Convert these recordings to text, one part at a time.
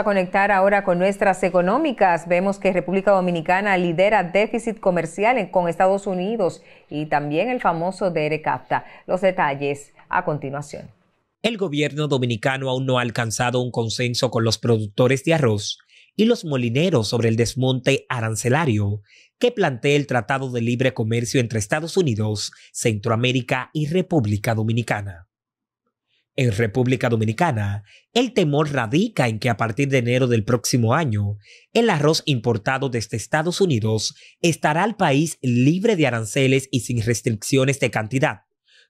a conectar ahora con nuestras económicas. Vemos que República Dominicana lidera déficit comercial con Estados Unidos y también el famoso Capta. Los detalles a continuación. El gobierno dominicano aún no ha alcanzado un consenso con los productores de arroz y los molineros sobre el desmonte arancelario que plantea el Tratado de Libre Comercio entre Estados Unidos, Centroamérica y República Dominicana. En República Dominicana, el temor radica en que a partir de enero del próximo año, el arroz importado desde Estados Unidos estará al país libre de aranceles y sin restricciones de cantidad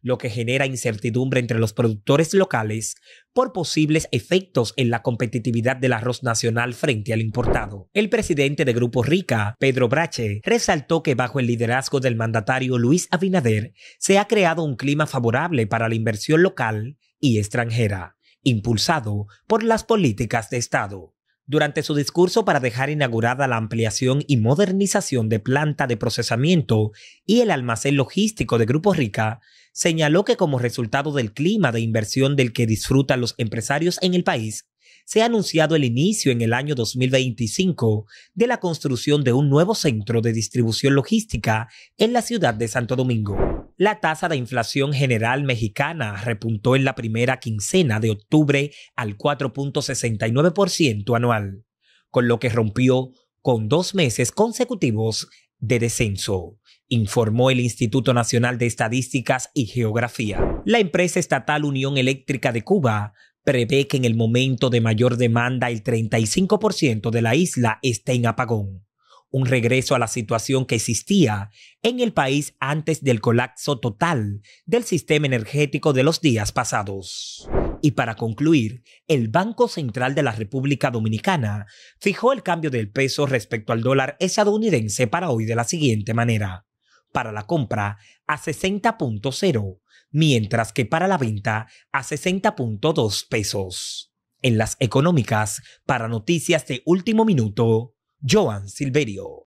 lo que genera incertidumbre entre los productores locales por posibles efectos en la competitividad del arroz nacional frente al importado. El presidente de Grupo Rica, Pedro Brache, resaltó que bajo el liderazgo del mandatario Luis Abinader se ha creado un clima favorable para la inversión local y extranjera, impulsado por las políticas de Estado durante su discurso para dejar inaugurada la ampliación y modernización de planta de procesamiento y el almacén logístico de Grupo Rica, señaló que como resultado del clima de inversión del que disfrutan los empresarios en el país, se ha anunciado el inicio en el año 2025 de la construcción de un nuevo centro de distribución logística en la ciudad de Santo Domingo. La tasa de inflación general mexicana repuntó en la primera quincena de octubre al 4.69% anual, con lo que rompió con dos meses consecutivos de descenso, informó el Instituto Nacional de Estadísticas y Geografía. La empresa estatal Unión Eléctrica de Cuba prevé que en el momento de mayor demanda el 35% de la isla esté en apagón un regreso a la situación que existía en el país antes del colapso total del sistema energético de los días pasados. Y para concluir, el Banco Central de la República Dominicana fijó el cambio del peso respecto al dólar estadounidense para hoy de la siguiente manera. Para la compra a 60.0, mientras que para la venta a 60.2 pesos. En las económicas, para noticias de último minuto, Joan Silverio.